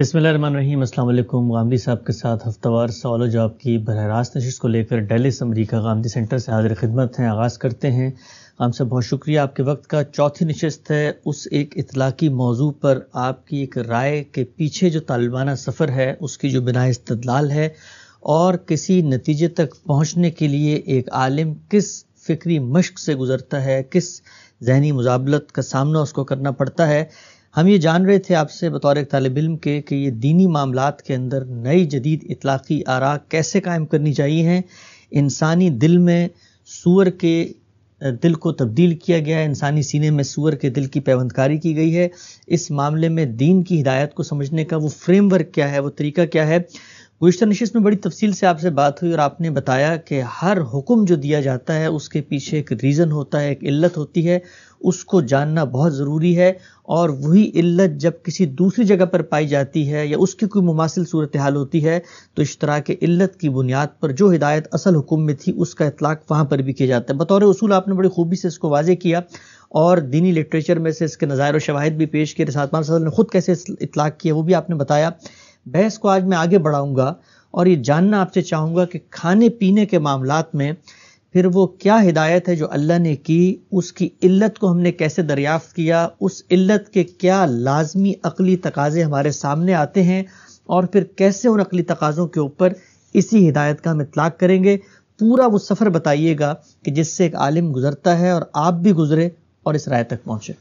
बसमीम अल्लाम गांधी साहब के साथ हफ्तावार सवाल जवाब की बरह रास्त नशिश को लेकर डेलिस अमरीका गांधी सेंटर से हाजिर खिदमत हैं आगाज़ करते हैं हम सब बहुत शुक्रिया आपके वक्त का चौथी नशस्त है उस एक इतलाकी मौजू पर आपकी एक राय के पीछे जो तालिबाना सफ़र है उसकी जो बिना इस्तलाल है और किसी नतीजे तक पहुँचने के लिए एक आलिम किस फ़िक्री मश्क से गुज़रता है किस जहनी मुजाबलत का सामना उसको करना पड़ता है हम ये जान रहे थे आपसे बतौर एक तालब इम के कि ये दीनी मामलात के अंदर नई जदीद इतलाक़ी आरा कैसे कायम करनी चाहिए हैं इंसानी दिल में सूअर के दिल को तब्दील किया गया है इंसानी सीने में सूअर के दिल की पैबंदकारी की गई है इस मामले में दीन की हिदायत को समझने का वो फ्रेमवर्क क्या है वो तरीका क्या है गुज्तर नशीस में बड़ी तफसील से आपसे बात हुई और आपने बताया कि हर हुक्म जो दिया जाता है उसके पीछे एक रीज़न होता है एक इल्लत होती है उसको जानना बहुत ज़रूरी है और वही इल्लत जब किसी दूसरी जगह पर पाई जाती है या उसकी कोई मुमासिल सूरत हाल होती है तो इस तरह के इल्लत की बुनियाद पर जो हिदायत असल हुक्म में थी उसका इतलाक वहाँ पर भी किया जाता है बतौर असूल आपने बड़ी खूबी से इसको वाजे किया और दीनी लिटरेचर में से इसके नज़ायर व शवाहद भी पेश किए साथ ने ख़ुद कैसे इतलाक किया वो भी आपने बताया बहस को आज मैं आगे बढ़ाऊंगा और ये जानना आपसे चाहूंगा कि खाने पीने के मामला में फिर वो क्या हिदायत है जो अल्लाह ने की उसकी इल्लत को हमने कैसे दरियाफ्त किया उस इल्लत के क्या लाजमी अकली तकाजे हमारे सामने आते हैं और फिर कैसे उन अकली तकाज़ों के ऊपर इसी हिदायत का हम इतलाक करेंगे पूरा वो सफ़र बताइएगा कि जिससे एक आलिम गुजरता है और आप भी गुजरे और इस राय तक पहुँचे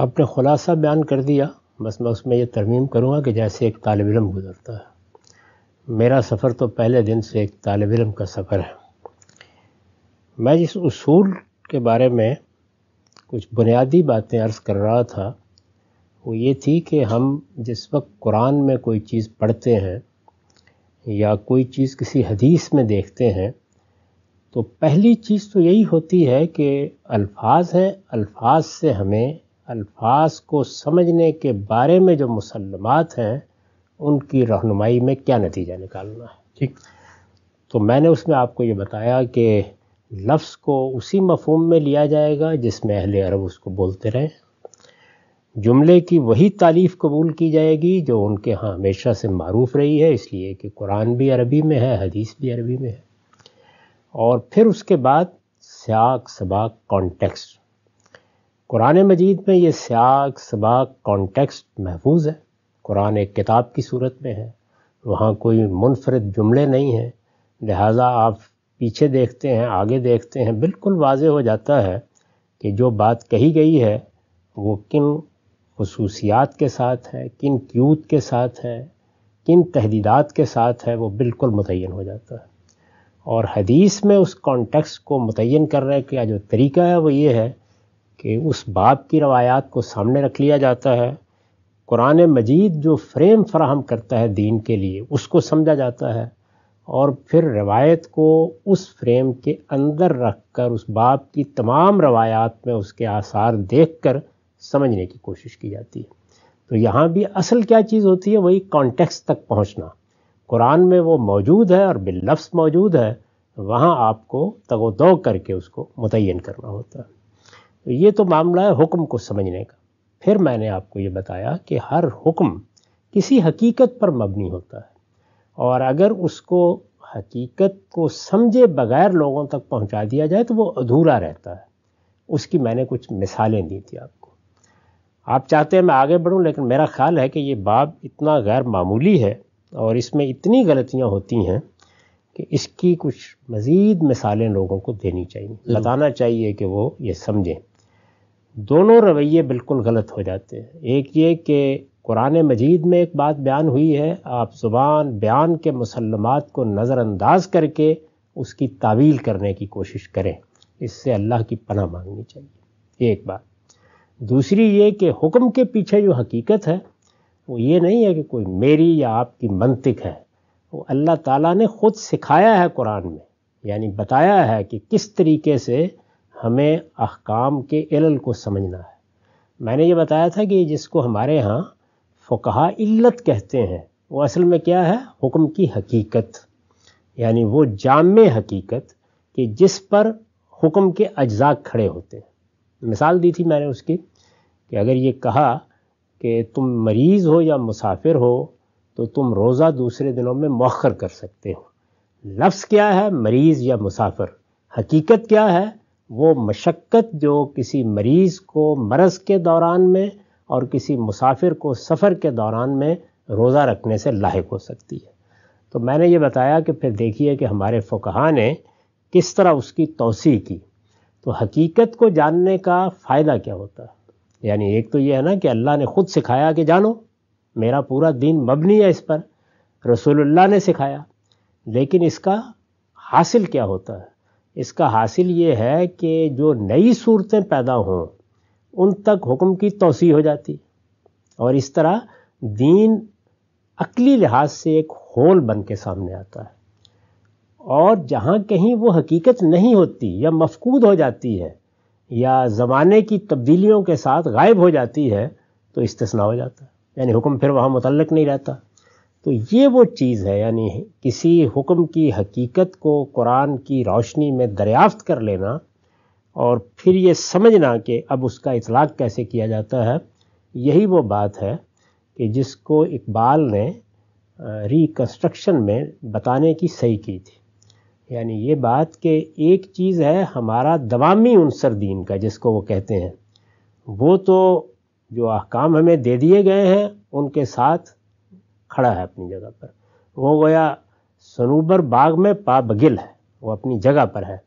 आपने खुलासा बयान कर दिया बस मैं उसमें यह तरमीम करूँगा कि जैसे एक तालब इलम गुज़रता है मेरा सफ़र तो पहले दिन से एक तालब इलम का सफ़र है मैं जिस उसूल के बारे में कुछ बुनियादी बातें अर्ज़ कर रहा था वो ये थी कि हम जिस वक्त कुरान में कोई चीज़ पढ़ते हैं या कोई चीज़ किसी हदीस में देखते हैं तो पहली चीज़ तो यही होती है कि अल्फाज हैं अल्फाज से हमें अल्फाज को समझने के बारे में जो मुसलमत हैं उनकी रहनुमाई में क्या नतीजा निकालना है ठीक तो मैंने उसमें आपको ये बताया कि लफ्ज़ को उसी मफहम में लिया जाएगा जिसमें अहल अरब उसको बोलते रहें जुमले की वही तारीफ़ कबूल की जाएगी जो उनके यहाँ हमेशा से मरूफ़ रही है इसलिए कि कुरान भी अरबी में है हदीस भी अरबी में है और फिर उसके बाद स्याक सबाक कॉन्टेक्स्ट कुरान मजीद में ये स्याक सबाक कॉन्टेक्स्ट महफूज है कुरान एक किताब की सूरत में है वहाँ कोई मुनफरद जुमले नहीं हैं लिहाजा आप पीछे देखते हैं आगे देखते हैं बिल्कुल वाज हो जाता है कि जो बात कही गई है वो किन खसूसियात के साथ है किन क्यूत के साथ है किन तहदीदात के साथ है वो बिल्कुल मुतन हो जाता है और हदीस में उस कॉन्टेक्स्ट को मुतन करने का जो तरीका है वो ये है कि उस बाप की रवायात को सामने रख लिया जाता है कुरान मजीद जो फ्रेम फराहम करता है दीन के लिए उसको समझा जाता है और फिर रवायत को उस फ्रेम के अंदर रख कर उस बाप की तमाम रवायात में उसके आसार देख कर समझने की कोशिश की जाती है तो यहाँ भी असल क्या चीज़ होती है वही कॉन्टेक्स तक पहुँचना कुरान में वो मौजूद है और बिल्लफ्स मौजूद है वहाँ आपको तगोदो करके उसको मुतन करना होता है तो ये तो मामला है हुक्म को समझने का फिर मैंने आपको ये बताया कि हर हुक्म किसी हकीकत पर मबनी होता है और अगर उसको हकीकत को समझे बगैर लोगों तक पहुंचा दिया जाए तो वो अधूरा रहता है उसकी मैंने कुछ मिसालें दी थी आपको आप चाहते हैं मैं आगे बढ़ूं लेकिन मेरा ख्याल है कि ये बाब इतना गैर मामूली है और इसमें इतनी गलतियां होती हैं कि इसकी कुछ मज़ीद मिसालें लोगों को देनी चाहिए बताना चाहिए कि वो ये समझें दोनों रवैये बिल्कुल गलत हो जाते हैं एक ये कि कुरान मजीद में एक बात बयान हुई है आप ज़ुबान बयान के मुसलमत को नज़रअंदाज करके उसकी तावील करने की कोशिश करें इससे अल्लाह की पना मांगनी चाहिए एक बात दूसरी ये कि हुक्म के पीछे जो हकीकत है वो ये नहीं है कि कोई मेरी या आपकी मनतिक है वो अल्लाह ताला ने ख़ुद सिखाया है कुरान में यानी बताया है कि किस तरीके से हमें अहकाम के इलल को समझना है मैंने ये बताया था कि जिसको हमारे यहाँ फ़ुकहा इल्लत कहते हैं वो असल में क्या है हुक्म की हकीकत यानी वो जाम हकीकत कि जिस पर हुक्म के अज्जा खड़े होते हैं मिसाल दी थी मैंने उसकी कि अगर ये कहा कि तुम मरीज़ हो या मुसाफिर हो तो तुम रोज़ा दूसरे दिनों में मौखर कर सकते हो लफ्ज़ क्या है मरीज़ या मुसाफिर हकीकत क्या है वो मशक्क़त जो किसी मरीज़ को मरज़ के दौरान में और किसी मुसाफिर को सफ़र के दौरान में रोज़ा रखने से लाक हो सकती है तो मैंने ये बताया कि फिर देखिए कि हमारे फकहा ने किस तरह उसकी तोसी की तो हकीकत को जानने का फ़ायदा क्या होता है यानी एक तो ये है ना कि अल्लाह ने ख़ुद सिखाया कि जानो मेरा पूरा दिन मबनी है इस पर रसूलुल्लाह ने सिखाया लेकिन इसका हासिल क्या होता है इसका हासिल ये है कि जो नई सूरतें पैदा हों उन तक हुक्म की तोसी हो जाती और इस तरह दीन अकली लिहाज से एक होल बन के सामने आता है और जहाँ कहीं वो हकीकत नहीं होती या मफकूद हो जाती है या ज़माने की तब्दीलियों के साथ गायब हो जाती है तो इस्तना हो जाता है यानी हुक्म फिर वहाँ मुतलक नहीं रहता तो ये वो चीज़ है यानी किसी हुक्म की हकीकत को कुरान की रोशनी में दरियाफ्त कर लेना और फिर ये समझना कि अब उसका इतलाक़ कैसे किया जाता है यही वो बात है कि जिसको इकबाल ने रिकन्स्ट्रक्शन में बताने की सही की थी यानी ये बात कि एक चीज़ है हमारा दवामी उनसर दीन का जिसको वो कहते हैं वो तो जो अहकाम हमें दे दिए गए हैं उनके साथ खड़ा है अपनी जगह पर वो गोया सनूबर बाग में बगिल है वो अपनी जगह पर है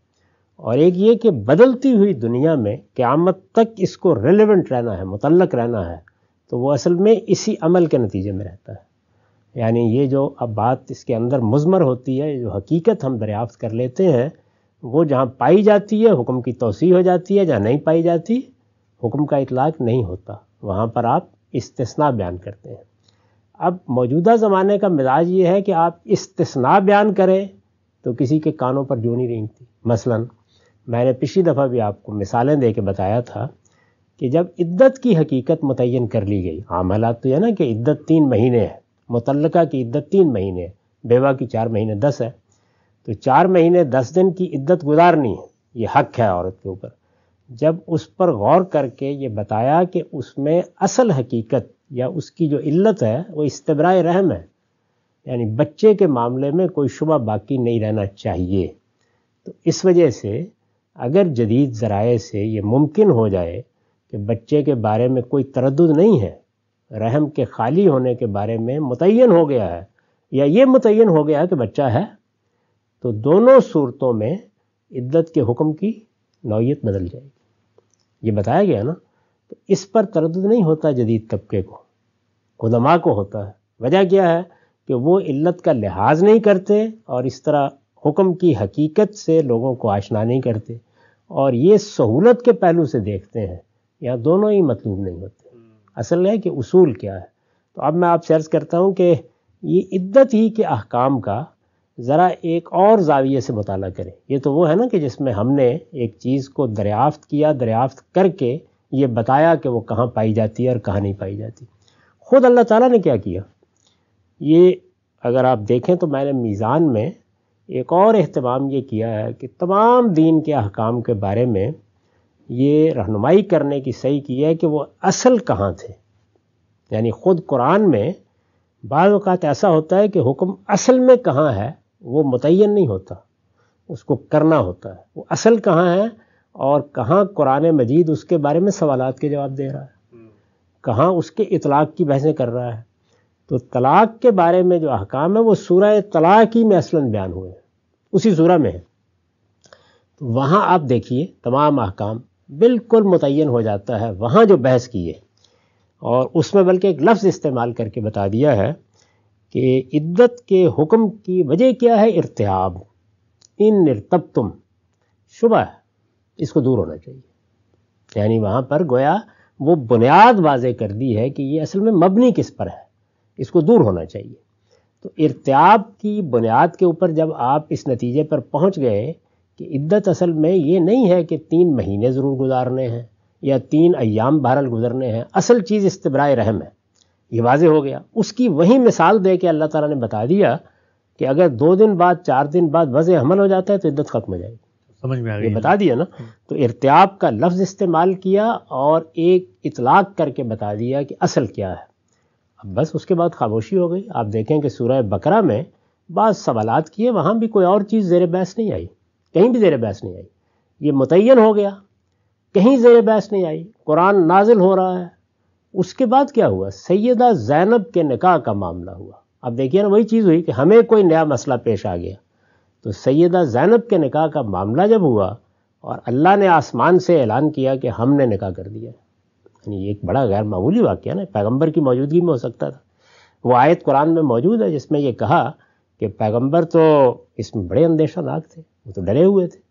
और एक ये कि बदलती हुई दुनिया में क़्यामत तक इसको रेलिवेंट रहना है मुतलक रहना है तो वो असल में इसी अमल के नतीजे में रहता है यानी ये जो अब बात इसके अंदर मुजमर होती है जो हकीकत हम दरियाफ्त कर लेते हैं वो जहाँ पाई जाती है हुक्म की तोसी हो जाती है जहाँ नहीं पाई जाती हुक्म का इतलाक नहीं होता वहाँ पर आप इस्तना बयान करते हैं अब मौजूदा ज़माने का मिजाज ये है कि आप इस्तना बयान करें तो किसी के कानों पर जो नहीं रेंगती मसलन मैंने पिछली दफ़ा भी आपको मिसालें दे के बताया था कि जब इद्दत की हकीकत मुतन कर ली गई आम हालात तो यह ना कि इद्दत तीन महीने है मुतलका की इद्दत तीन महीने है बेवा की चार महीने दस है तो चार महीने दस दिन की इद्दत गुजारनी है ये हक है औरत के ऊपर जब उस पर गौर करके ये बताया कि उसमें असल हकीकत या उसकी जो इल्लत है वो इस्तबरा रहम है यानी बच्चे के मामले में कोई शुबा बाकी नहीं रहना चाहिए तो इस वजह से अगर जदीद ज़राए से ये मुमकिन हो जाए कि बच्चे के बारे में कोई तरद नहीं है रहम के खाली होने के बारे में मुतन हो गया है या ये मुतन हो गया कि बच्चा है तो दोनों सूरतों में इद्दत के हुक्म की नौीयत बदल जाएगी ये बताया गया ना तो इस पर तरद नहीं होता जदीद तबके को खुदमा को होता है वजह क्या है कि वो इल्लत का लिहाज नहीं करते और इस तरह हुक्म की हकीकत से लोगों को आशना नहीं करते और ये सहूलत के पहलू से देखते हैं यहाँ दोनों ही मतलूब नहीं होते हम्म। असल है कि उसूल क्या है तो अब मैं आपसे अर्ज़ करता हूँ कि ये इद्दत ही के अहकाम का ज़रा एक और जाविये से मताल करें ये तो वो है ना कि जिसमें हमने एक चीज़ को दरियाफ्त किया दरियाफ्त करके ये बताया कि वो कहाँ पाई जाती है और कहाँ नहीं पाई जाती खुद अल्लाह ताला ने क्या किया ये अगर आप देखें तो मैंने मीज़ान में एक और अहतमाम ये किया है कि तमाम दीन के अहकाम के बारे में ये रहनुमाई करने की सही की है कि वो असल कहाँ थे यानी ख़ुद कुरान में बाज़ात ऐसा होता है कि हुक्म असल में कहाँ है वो मुतन नहीं होता उसको करना होता है वो असल कहाँ है और कहाँ कुरान मजीद उसके बारे में सवालत के जवाब दे रहा है कहाँ उसके इतलाक़ की बहसें कर रहा है तो तलाक़ के बारे में जो अहकाम है वो सूरह तलाक़ ही में असलन बयान हुए हैं उसी सूरह में है तो वहाँ आप देखिए तमाम अहकाम बिल्कुल मुतन हो जाता है वहाँ जो बहस की है और उसमें बल्कि एक लफ्ज़ इस्तेमाल करके बता दिया है कि इद्दत के हुक्म की वजह क्या है इरतहाब इन निर्तब तुम शुबह इसको दूर होना चाहिए यानी वहाँ पर गोया वो बुनियाद वाजे कर दी है कि ये असल में मबनी किस पर है इसको दूर होना चाहिए तो इरत्याब की बुनियाद के ऊपर जब आप इस नतीजे पर पहुंच गए कि इद्दत असल में ये नहीं है कि तीन महीने ज़रूर गुजारने हैं या तीन अयाम बहरल गुजरने हैं असल चीज़ इस्तबरा रहम है ये वाजे हो गया उसकी वही मिसाल दे के अल्लाह ताला ने बता दिया कि अगर दो दिन बाद चार दिन बाद वज़ हमल हो जाता है तो इद्दत ख़त्म हो जाएगी समझ में आ ये बता दिया ना हम्म। तो इरतियाब का लफ्ज़ इस्तेमाल किया और एक इतलाक करके बता दिया कि असल क्या है अब बस उसके बाद खामोशी हो गई आप देखें कि सूरह बकरा में बाद सवाल किए वहाँ भी कोई और चीज़ ज़ेर बहस नहीं आई कहीं भी ज़ेर बहस नहीं आई ये मुतन हो गया कहीं ज़ेर बहस नहीं आई कुरान नाजिल हो रहा है उसके बाद क्या हुआ सैदा जैनब के निकाह का मामला हुआ अब देखिए ना वही चीज़ हुई कि हमें कोई नया मसला पेश आ गया तो सैदा ज़ैनब के निकाह का मामला जब हुआ और अल्लाह ने आसमान से ऐलान किया कि हमने निकाह कर दिया यानी एक बड़ा गैर मामूली वाक्य ना पैगम्बर की मौजूदगी में हो सकता था वो आयत कुरान में मौजूद है जिसमें ये कहा कि पैगम्बर तो इसमें बड़े अंदेशानाक थे वो तो डरे हुए थे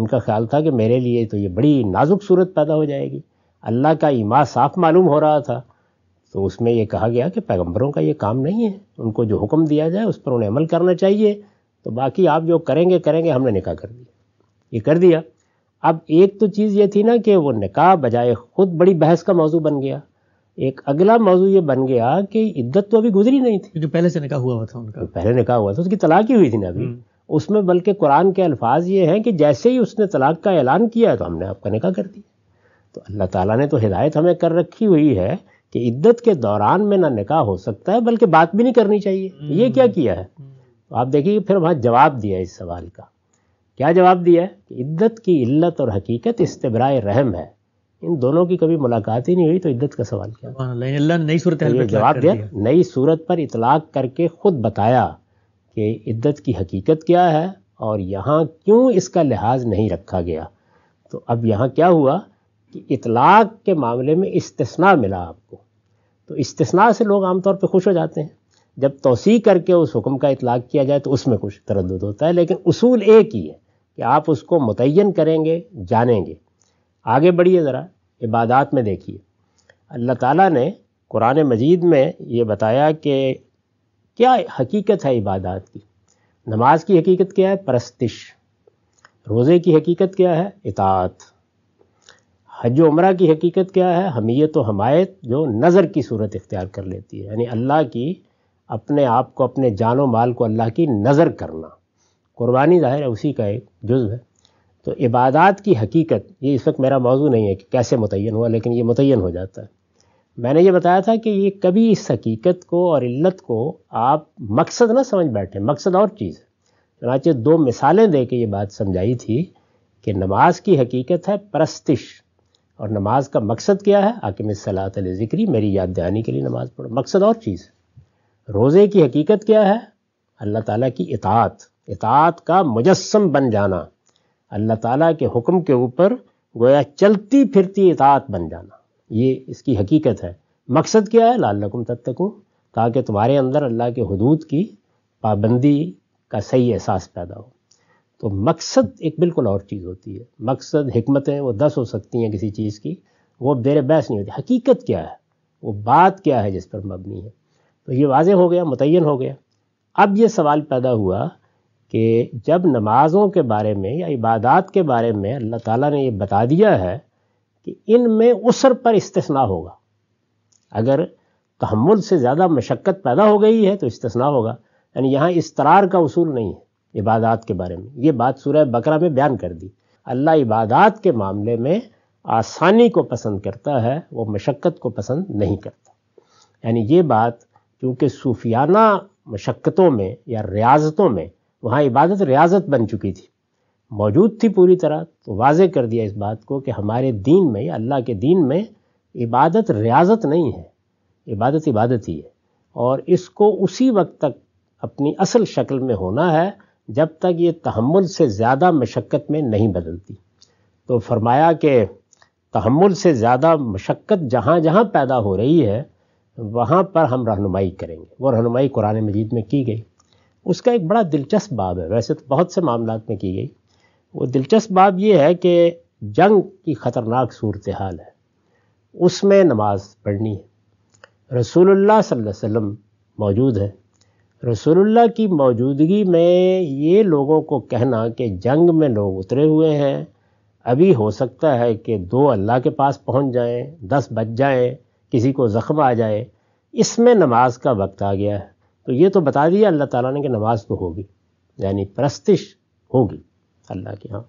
उनका ख्याल था कि मेरे लिए तो ये बड़ी नाजुक सूरत पैदा हो जाएगी अल्लाह का ईमा साफ मालूम हो रहा था तो उसमें यह कहा गया कि पैगम्बरों का ये काम नहीं है उनको जो हुक्म दिया जाए उस पर उन्हें अमल करना चाहिए तो बाकी आप जो करेंगे करेंगे हमने निकाह कर दिया ये कर दिया अब एक तो चीज़ ये थी ना कि वो निकाह बजाय ख़ुद बड़ी बहस का मौजू बन गया एक अगला मौजू ये बन गया कि इद्दत तो अभी गुजरी नहीं थी जो पहले से निकाह हुआ था उनका पहले निकाह हुआ था उसकी तलाक ही हुई थी ना अभी हम्म। उसमें बल्कि कुरान के अल्फाज ये हैं कि जैसे ही उसने तलाक का ऐलान किया तो हमने आपका निकाह कर दिया तो अल्लाह ताला ने तो हिदायत हमें कर रखी हुई है कि इद्दत के दौरान में ना निकाह हो सकता है बल्कि बात भी नहीं करनी चाहिए हम्म। ये क्या किया है हम्म। तो आप देखिए फिर वहाँ जवाब दिया इस सवाल का क्या जवाब दिया कि इद्दत की इल्लत और हकीकत इस्तेबराए रहम है इन दोनों की कभी मुलाकात ही नहीं हुई तो इद्दत का सवाल क्या नई सूरत तो जवाब दिया नई सूरत पर इतलाक करके ख़ुद बताया कि इद्दत की हकीकत क्या है और यहाँ क्यों इसका लिहाज नहीं रखा गया तो अब यहाँ क्या हुआ कि इतलाक के मामले में इस्तना मिला आपको तो इस्तना से लोग आमतौर पर खुश हो जाते हैं जब तोसी करके उस हुक्म का इतलाक़ किया जाए तो उसमें कुछ तरद होता है लेकिन उसूल एक ही है कि आप उसको मुतन करेंगे जानेंगे आगे बढ़िए ज़रा इबादत में देखिए अल्लाह ताला ने कुरान मजीद में ये बताया कि क्या हकीकत है इबादत की नमाज की हकीकत क्या है परस्तिश रोज़े की हकीकत क्या है इतात हज उम्र की हकीकत क्या है हमीयत व हमायत जो नज़र की सूरत इख्तियार कर लेती है यानी अल्लाह की अपने आप को अपने जानो माल को अल्लाह की नज़र करना कुर्बानी ज़ाहिर है उसी का एक जुज़ है तो इबादत की हकीकत ये इस वक्त मेरा मौजू नहीं है कि कैसे मुतन हुआ लेकिन ये मुतन हो जाता है मैंने ये बताया था कि ये कभी इस हकीकत को और इल्लत को आप मकसद ना समझ बैठे मकसद और चीज़ है चनाचे दो मिसालें दे के ये बात समझाई थी कि नमाज की हकीकत है परस्तिश और नमाज का मकसद क्या है आकिम सलात ज़िक्री मेरी याद दहानी के लिए नमाज़ पढ़ो मकसद और चीज़ है रोज़े की हकीकत क्या है अल्लाह ताला की इतात इतात का मुजस्म बन जाना अल्लाह ताला के हुक्म के ऊपर गोया चलती फिरती इतात बन जाना ये इसकी हकीकत है मकसद क्या है लालकुम तब तक ताकि तुम्हारे अंदर अल्लाह के हदूद की पाबंदी का सही एहसास पैदा हो तो मकसद एक बिल्कुल और चीज़ होती है मकसद हमतें वो दस हो सकती हैं किसी चीज़ की वो देर बहस नहीं होती हकीकत क्या है वो बात क्या है जिस पर मबनी है तो ये वाज हो गया मुतन हो गया अब ये सवाल पैदा हुआ कि जब नमाज़ों के बारे में या इबादत के बारे में अल्लाह ताला ने ये बता दिया है कि इन में उसर पर इस्तना होगा अगर तहमुल से ज़्यादा मशक्क़त पैदा हो गई है तो इस्तना होगा यानी यहाँ इसतरार का उसूल नहीं है इबादत के बारे में ये बात सूर्य बकरा में बयान कर दी अल्लाह इबादत के मामले में आसानी को पसंद करता है वो मशक्क़त को पसंद नहीं करता यानी ये बात क्योंकि सूफियाना मशक्क़तों में या रियाजतों में वहाँ इबादत रियाजत बन चुकी थी मौजूद थी पूरी तरह तो वाज कर दिया इस बात को कि हमारे दीन में अल्लाह के दीन में इबादत रियाजत नहीं है इबादत इबादत ही है और इसको उसी वक्त तक अपनी असल शक्ल में होना है जब तक ये तहमुल से ज़्यादा मशक्क़त में नहीं बदलती तो फरमाया कि तहमुल से ज़्यादा मशक्क़त जहाँ जहाँ पैदा हो रही है वहाँ पर हम रहनुमाई करेंगे वो रहनुमाई कुरान मजीद में की गई उसका एक बड़ा दिलचस्प बाब है वैसे तो बहुत से मामला में की गई वो दिलचस्प बाब ये है कि जंग की ख़तरनाक सूरत हाल है उसमें नमाज पढ़नी है रसूलुल्लाह सल्लल्लाहु अलैहि वसल्लम मौजूद है रसूलुल्लाह की मौजूदगी में ये लोगों को कहना कि जंग में लोग उतरे हुए हैं अभी हो सकता है कि दो अल्लाह के पास पहुंच जाएं दस बज जाएं किसी को ज़ख्म आ जाए इसमें नमाज का वक्त आ गया है तो ये तो बता दिया अल्लाह ताला ने कि नमाज तो होगी यानी प्रस्तिश होगी अल्लाह के यहाँ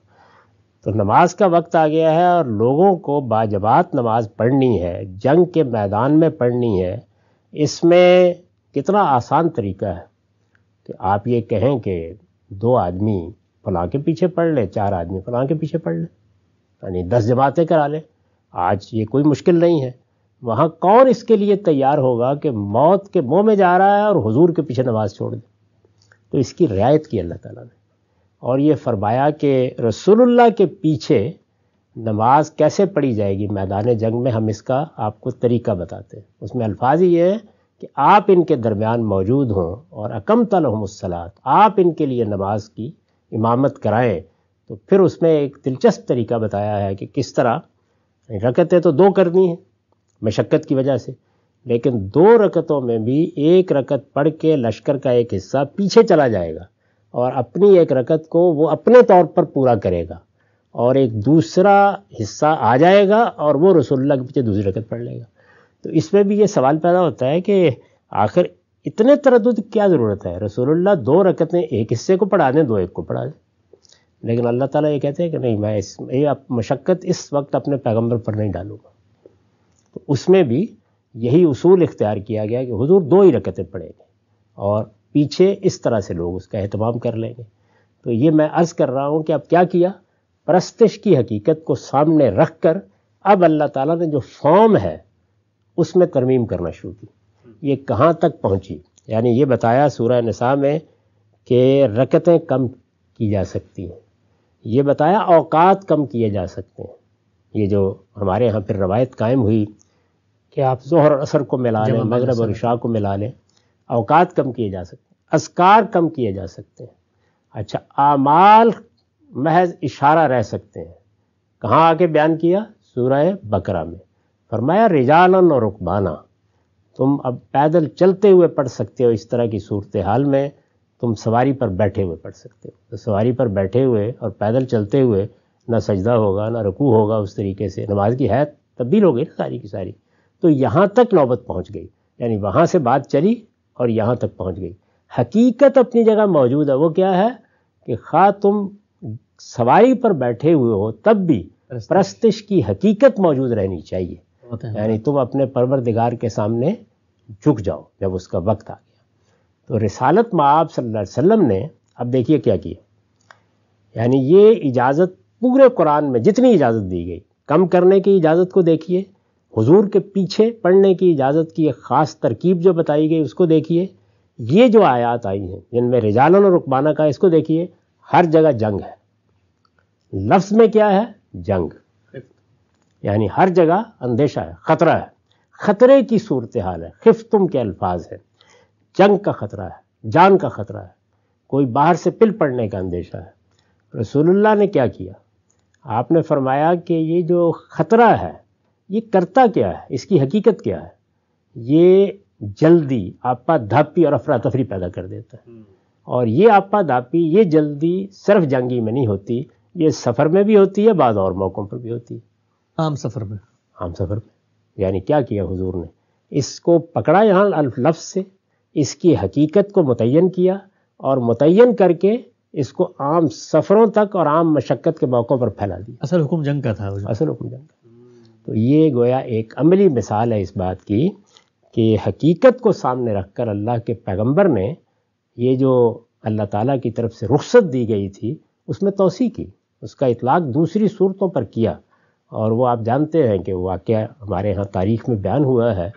तो नमाज का वक्त आ गया है और लोगों को बाजबात नमाज पढ़नी है जंग के मैदान में पढ़नी है इसमें कितना आसान तरीका है कि आप ये कहें कि दो आदमी फलाँ के पीछे पढ़ लें चार आदमी फलाँ के पीछे पढ़ लें यानी दस जमातें करा लें आज ये कोई मुश्किल नहीं है वहाँ कौन इसके लिए तैयार होगा कि मौत के मुंह में जा रहा है और हुजूर के पीछे नमाज छोड़ दे तो इसकी रियायत की अल्लाह ताला ने और ये फरमाया कि रसूलुल्लाह के पीछे नमाज कैसे पढ़ी जाएगी मैदान जंग में हम इसका आपको तरीका बताते हैं उसमें अल्फाज ये है कि आप इनके दरमियान मौजूद हों और अकम तलहमसलात आप इनके लिए नमाज की इमामत कराएं तो फिर उसमें एक दिलचस्प तरीका बताया है कि किस तरह रकतें तो दो करनी है मशक्क़त की वजह से लेकिन दो रकतों में भी एक रकत पढ़ के लश्कर का एक हिस्सा पीछे चला जाएगा और अपनी एक रकत को वो अपने तौर पर पूरा करेगा और एक दूसरा हिस्सा आ जाएगा और वो रसोल्ला के पीछे दूसरी रकत पढ़ लेगा तो इसमें भी ये सवाल पैदा होता है कि आखिर इतने तरद क्या ज़रूरत है रसोल्ला दो रकतें एक हिस्से को पढ़ा दें दो एक को पढ़ा दें लेकिन अल्लाह ताला ये कहते हैं कि नहीं मैं इस ये मशक्क़त इस वक्त अपने पैगम्बर पर नहीं डालूंगा तो उसमें भी यही उसूल इख्तियार किया गया कि हुजूर दो ही रकतें पढ़ेंगे और पीछे इस तरह से लोग उसका अहतमाम कर लेंगे तो ये मैं अर्ज़ कर रहा हूँ कि अब क्या किया प्रस्तिश की हकीकत को सामने रख कर अब अल्लाह ताला ने जो फॉर्म है उसमें तरमीम करना शुरू की ये कहाँ तक पहुँची यानी ये बताया सूर्य नसा में कि रकतें कम की जा सकती हैं ये बताया अवकात कम किए जा सकते हैं ये जो हमारे यहाँ फिर रवायत कायम हुई कि आप जहर और असर को मिला लें मगरब और इशा को मिला लें अवकात कम किए जा सकते हैं असकार कम किए जा सकते हैं अच्छा आमाल महज इशारा रह सकते हैं कहाँ आके बयान किया सूरह बकरा में फरमाया रिजालन और रुकबाना तुम अब पैदल चलते हुए पढ़ सकते हो इस तरह की सूरत हाल में तुम सवारी पर बैठे हुए पढ़ सकते हो तो सवारी पर बैठे हुए और पैदल चलते हुए ना सजदा होगा ना रुकू होगा उस तरीके से नमाज की है तब्दील हो गई ना सारी की सारी तो यहाँ तक नौबत पहुँच गई यानी वहाँ से बात चली और यहाँ तक पहुँच गई हकीकत अपनी जगह मौजूद है वो क्या है कि खा तुम सवारी पर बैठे हुए हो तब भी प्रस्तिश की हकीकत मौजूद रहनी चाहिए यानी तुम अपने परवरदिगार के सामने झुक जाओ जब उसका वक्त आ गया तो रिसालत माब सल्लल्लाहु अलैहि वसल्लम ने अब देखिए क्या किया यानी ये इजाज़त पूरे कुरान में जितनी इजाज़त दी गई कम करने की इजाज़त को देखिए हुजूर के पीछे पढ़ने की इजाज़त की एक ख़ास तरकीब जो बताई गई उसको देखिए ये जो आयात आई हैं जिनमें रिजालन और रुकबाना का इसको देखिए हर जगह जंग है लफ्ज़ में क्या है जंग यानी हर जगह अंदेशा है ख़तरा है ख़तरे की सूरत हाल है तुम के अल्फाज हैं जंग का ख़तरा है जान का ख़तरा है कोई बाहर से पिल पड़ने का अंदेशा है रसूलुल्लाह ने क्या किया आपने फरमाया कि ये जो ख़तरा है ये करता क्या है इसकी हकीकत क्या है ये जल्दी आपा धापी और अफरा तफरी पैदा कर देता है हम्म। और ये आपा धापी ये जल्दी सिर्फ जंगी में नहीं होती ये सफ़र में भी होती है बाद और मौक़ों पर भी होती है आम सफ़र में आम सफ़र में यानी क्या किया हुजूर ने इसको पकड़ा यहाँ लफ्ज़ से इसकी हकीकत को मुतन किया और मुतन करके इसको आम सफ़रों तक और आम मशक्क़त के मौक़ों पर फैला दिया असल हुक्म जंग का था असल हुक्म जंग का तो ये गोया एक अमली मिसाल है इस बात की कि हकीकत को सामने रखकर अल्लाह के पैगंबर ने ये जो अल्लाह ताला की तरफ से रुख्सत दी गई थी उसमें तोसी की उसका इतलाक दूसरी सूरतों पर किया और वो आप जानते हैं कि वाक़ हमारे यहाँ तारीख़ में बयान हुआ है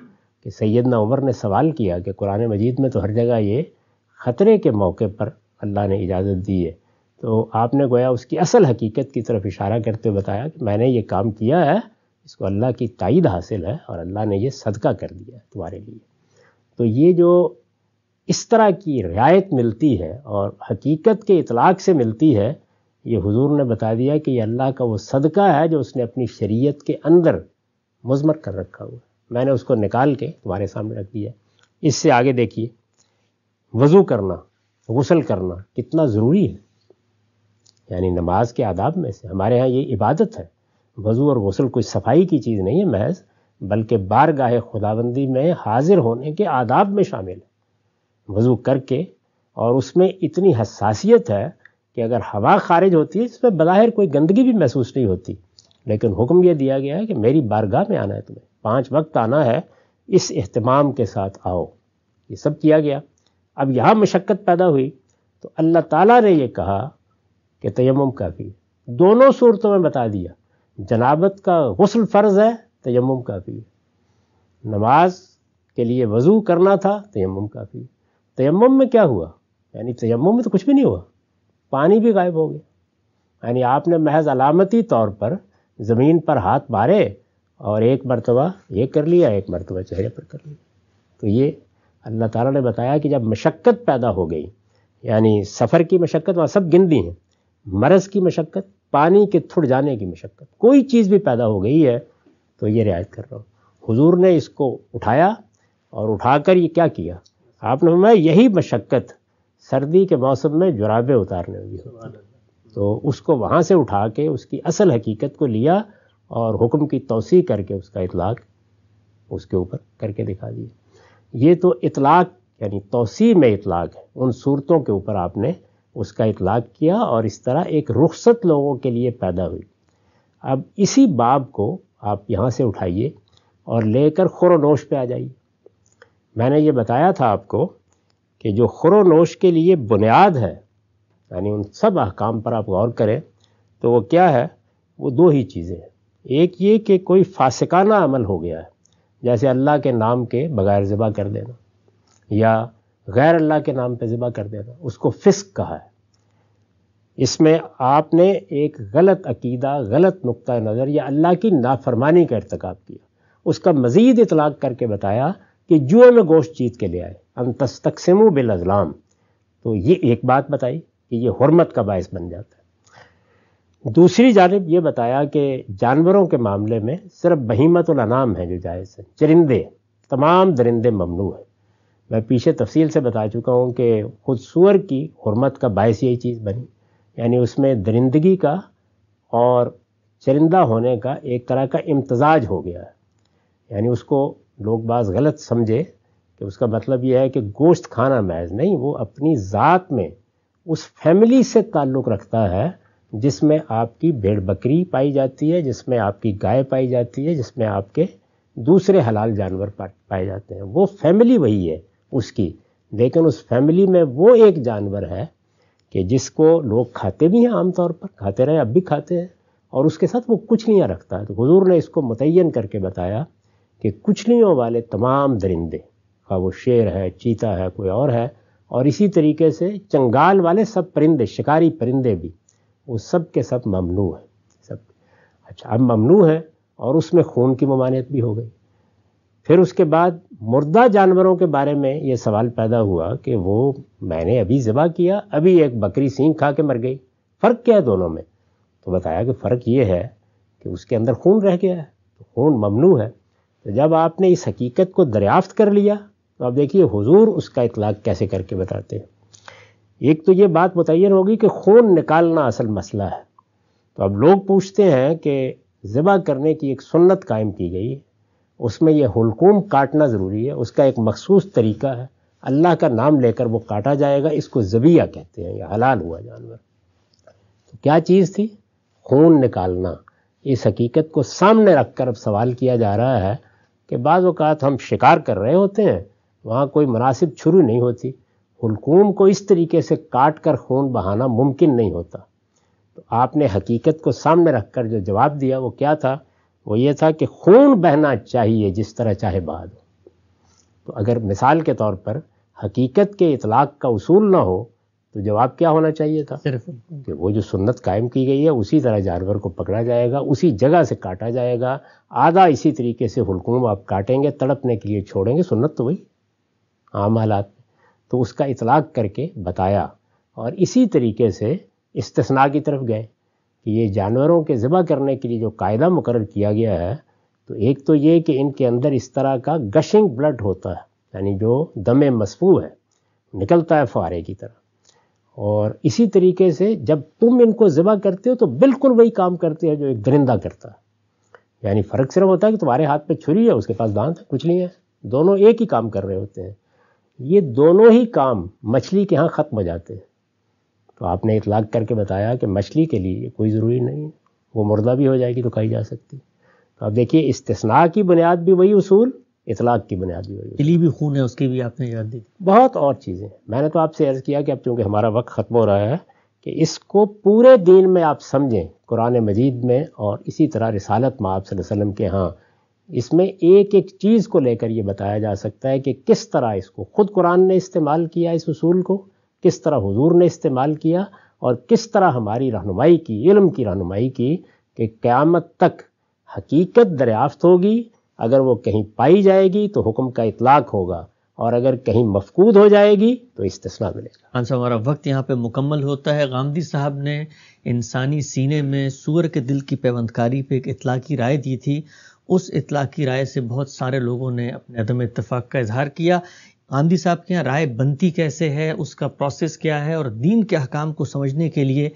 कि सैदना उमर ने सवाल किया कि कुरान मजीद में तो हर जगह ये ख़तरे के मौके पर अल्लाह ने इजाज़त दी है तो आपने गोया उसकी असल हकीकत की तरफ इशारा करते बताया कि मैंने ये काम किया है इसको अल्लाह की तइद हासिल है और अल्लाह ने ये सदका कर दिया है तुम्हारे लिए तो ये जो इस तरह की रियायत मिलती है और हकीकत के इतलाक़ से मिलती है ये हुजूर ने बता दिया कि ये अल्लाह का वो सदका है जो उसने अपनी शरीयत के अंदर मजमर कर रखा हुआ मैंने उसको निकाल के तुम्हारे सामने रख दिया इससे आगे देखिए वज़ू करना गसल करना कितना ज़रूरी है यानी नमाज के आदाब में से हमारे यहाँ ये इबादत है वज़ू और गसल कोई सफाई की चीज़ नहीं है महज बल्कि बार गाह खुदाबंदी में हाजिर होने के आदाब में शामिल है वज़ू करके और उसमें इतनी हसासियत है कि अगर हवा खारिज होती है इसमें बज़ाहिर कोई गंदगी भी महसूस नहीं होती लेकिन हुक्म यह दिया गया है कि मेरी बारगाह में आना है तुम्हें पाँच वक्त आना है इस अहतमाम के साथ आओ ये सब किया गया अब यहाँ मशक्क़त पैदा हुई तो अल्लाह ताला ने यह कहा कि तयम काफ़ी है दोनों सूरतों में बता दिया जनाबत का गसल फ़र्ज़ है तयम काफ़ी है नमाज के लिए वज़ू करना था तयम काफ़ी है तयम में क्या हुआ यानी तयम में तो कुछ भी नहीं हुआ पानी भी गायब हो गया यानी आपने महज अलामती तौर पर ज़मीन पर हाथ मारे और एक मरतबा ये कर लिया एक मरतबा चेहरे पर कर लिया तो ये अल्लाह ताला ने बताया कि जब मशक्क़त पैदा हो गई यानी सफ़र की मशक्क़त वहाँ सब गिन दी हैं मरज़ की मशक्क़त पानी के थुड़ जाने की मशक्क़त कोई चीज़ भी पैदा हो गई है तो ये रियायत कर रहा हूँ हुजूर ने इसको उठाया और उठाकर ये क्या किया आपने फरमाया यही मशक्क़त सर्दी के मौसम में जुराबे उतारने में भी होती तो उसको वहाँ से उठा के उसकी असल हकीकत को लिया और हुक्म की तोसी करके उसका इतलाक़ उसके ऊपर करके दिखा दिया ये तो इतलाक यानी तोसी में इतलाक है उन सूरतों के ऊपर आपने उसका इतलाक किया और इस तरह एक रुखसत लोगों के लिए पैदा हुई अब इसी बाब को आप यहाँ से उठाइए और लेकर नोश पे आ जाइए मैंने ये बताया था आपको कि जो खुरोनोश के लिए बुनियाद है यानी उन सब अहकाम पर आप गौर करें तो वो क्या है वो दो ही चीज़ें हैं एक ये कि कोई फासिकाना अमल हो गया है जैसे अल्लाह के नाम के बग़ैर ज़िबा कर देना या गैर अल्लाह के नाम पे ज़िबा कर देना उसको फ़िस्क कहा है इसमें आपने एक गलत अकीदा गलत नुक़ नज़र या अल्लाह की नाफरमानी का इरतकब किया उसका मज़ीद इतलाक़ करके बताया कि जुए में गोश्त जीत के ले आए अन तस्तकसम बिल अजलाम तो ये एक बात बताई कि ये हरमत का बायस बन जाता है दूसरी जानब ये बताया कि जानवरों के मामले में सिर्फ अनाम है जो जायज़ है चरिंदे तमाम दरिंदे ममनू हैं मैं पीछे तफसील से बता चुका हूँ कि खुद सूअर की हरमत का बायस यही चीज़ बनी यानी उसमें दरिंदगी का और चरिंदा होने का एक तरह का इम्तजाज हो गया है यानी उसको लोग बाज़ गलत समझे कि उसका मतलब यह है कि गोश्त खाना महज नहीं वो अपनी ज़ात में उस फैमिली से ताल्लुक़ रखता है जिसमें आपकी भेड़ बकरी पाई जाती है जिसमें आपकी गाय पाई जाती है जिसमें आपके दूसरे हलाल जानवर पाए जाते हैं वो फैमिली वही है उसकी लेकिन उस फैमिली में वो एक जानवर है कि जिसको लोग खाते भी हैं आमतौर पर खाते रहे अब भी खाते हैं और उसके साथ वो कुछलियाँ रखता है तो हजूर ने इसको मुतन करके बताया कि कुछलियों वाले तमाम दरिंदे का वो शेर है चीता है कोई और है और इसी तरीके से चंगाल वाले सब परिंदे शिकारी परिंदे भी वो सब के सब ममनू है सब अच्छा अब ममनू है और उसमें खून की ममानियत भी हो गई फिर उसके बाद मुर्दा जानवरों के बारे में ये सवाल पैदा हुआ कि वो मैंने अभी ज़बा किया अभी एक बकरी सींग खा के मर गई फ़र्क क्या है दोनों में तो बताया कि फ़र्क ये है कि उसके अंदर खून रह गया है तो खून ममनू है तो जब आपने इस हकीकत को दरियाफ्त कर लिया तो आप देखिए हुजूर उसका इतलाक़ कैसे करके बताते हैं एक तो ये बात मुतन होगी कि खून निकालना असल मसला है तो अब लोग पूछते हैं कि ज़िबा करने की एक सुन्नत कायम की गई है उसमें यह हलकूम काटना ज़रूरी है उसका एक मखसूस तरीका है अल्लाह का नाम लेकर वो काटा जाएगा इसको ज़बिया कहते हैं या हलाल हुआ जानवर तो क्या चीज़ थी खून निकालना इस हकीकत को सामने रखकर अब सवाल किया जा रहा है कि बाज़ात हम शिकार कर रहे होते हैं वहाँ कोई मुनासिब छुरी नहीं होती हुकूम को इस तरीके से काट कर खून बहाना मुमकिन नहीं होता तो आपने हकीकत को सामने रखकर जो जवाब दिया वो क्या था वो ये था कि खून बहना चाहिए जिस तरह चाहे बाद तो अगर मिसाल के तौर पर हकीकत के इतलाक़ का उसूल ना हो तो जवाब क्या होना चाहिए था सिर्फ कि वो जो सुन्नत कायम की गई है उसी तरह जानवर को पकड़ा जाएगा उसी जगह से काटा जाएगा आधा इसी तरीके से हुलकूम आप काटेंगे तड़पने के लिए छोड़ेंगे सुन्नत तो वही आम हालात तो उसका इतलाक़ करके बताया और इसी तरीके से इस्तना की तरफ गए कि ये जानवरों के ज़बह करने के लिए जो कायदा मुकर किया गया है तो एक तो ये कि इनके अंदर इस तरह का गशिंग ब्लड होता है यानी जो दम मसफू है निकलता है फुहारे की तरह और इसी तरीके से जब तुम इनको ज़बह करते हो तो बिल्कुल वही काम करते हैं जो एक दरिंदा करता है यानी फ़र्क सिर्फ होता है कि तुम्हारे हाथ पे छुरी है उसके पास दांत है कुछ नहीं है दोनों एक ही काम कर रहे होते हैं ये दोनों ही काम मछली के यहाँ ख़त्म हो जाते हैं तो आपने इतलाक करके बताया कि मछली के लिए कोई ज़रूरी नहीं है वो मुर्दा भी हो जाएगी तो खाई जा सकती तो आप देखिए इस्तना की बुनियाद भी वही उसूल इतलाक की बुनियाद भी वही चिली भी खून है उसकी भी आपने याद दी बहुत और चीज़ें मैंने तो आपसे अर्ज़ किया कि अब चूँकि हमारा वक्त ख़त्म हो रहा है कि इसको पूरे दिन में आप समझें कुरान मजीद में और इसी तरह रिसालत में आप वसल्लम के यहाँ इसमें एक एक चीज़ को लेकर यह बताया जा सकता है कि किस तरह इसको खुद कुरान ने इस्तेमाल किया इस असूल को किस तरह हुजूर ने इस्तेमाल किया और किस तरह हमारी रहनुमाई की इल्म की रहनुमाई की कि क़्यामत तक हकीकत दरियाफ्त होगी अगर वो कहीं पाई जाएगी तो हुक्म का इतलाक होगा और अगर कहीं मफकूद हो जाएगी तो इस्तना मिलेगा हाँ सर हमारा वक्त यहाँ पे मुकम्मल होता है गांधी साहब ने इंसानी सीने में सूअर के दिल की पैवंदकारी पे एक इतलाकी राय दी थी उस इतला की राय से बहुत सारे लोगों ने अपने अदम इतफाक़ का इजहार किया गांधी साहब के यहाँ राय बनती कैसे है उसका प्रोसेस क्या है और दीन के अहकाम को समझने के लिए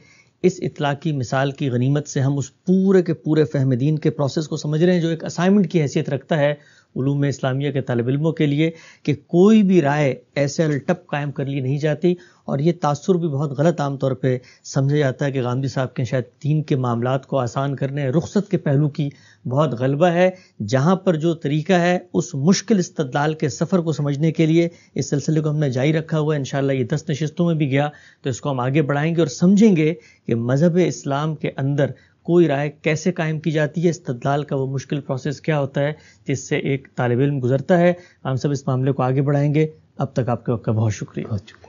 इस इतला की मिसाल की गनीमत से हम उस पूरे के पूरे फहम दीन के प्रोसेस को समझ रहे हैं जो एक असाइनमेंट की हैसियत रखता है उलूम इस्लामिया के तलब इलमों के लिए कि कोई भी राय ऐसे अलटप कायम कर ली नहीं जाती और ये तासुर भी बहुत गलत आमतौर पर समझा जाता है कि गांधी साहब के शायद तीन के मामला को आसान करने रुख्सत के पहलू की बहुत गलबा है जहाँ पर जो तरीका है उस मुश्किल इस्तदाल के सफ़र को समझने के लिए इस सिलसिले को हमने जारी रखा हुआ है इन ये दस नशस्तों में भी गया तो इसको हम आगे बढ़ाएंगे और समझेंगे कि मज़हब इस्लाम के अंदर कोई राय कैसे कायम की जाती है इस्तलाल का वो मुश्किल प्रोसेस क्या होता है जिससे एक तालब इम गुजरता है हम सब इस मामले को आगे बढ़ाएंगे अब तक आपके वक्त का बहुत शुक्रिया बहुत शुक्रिया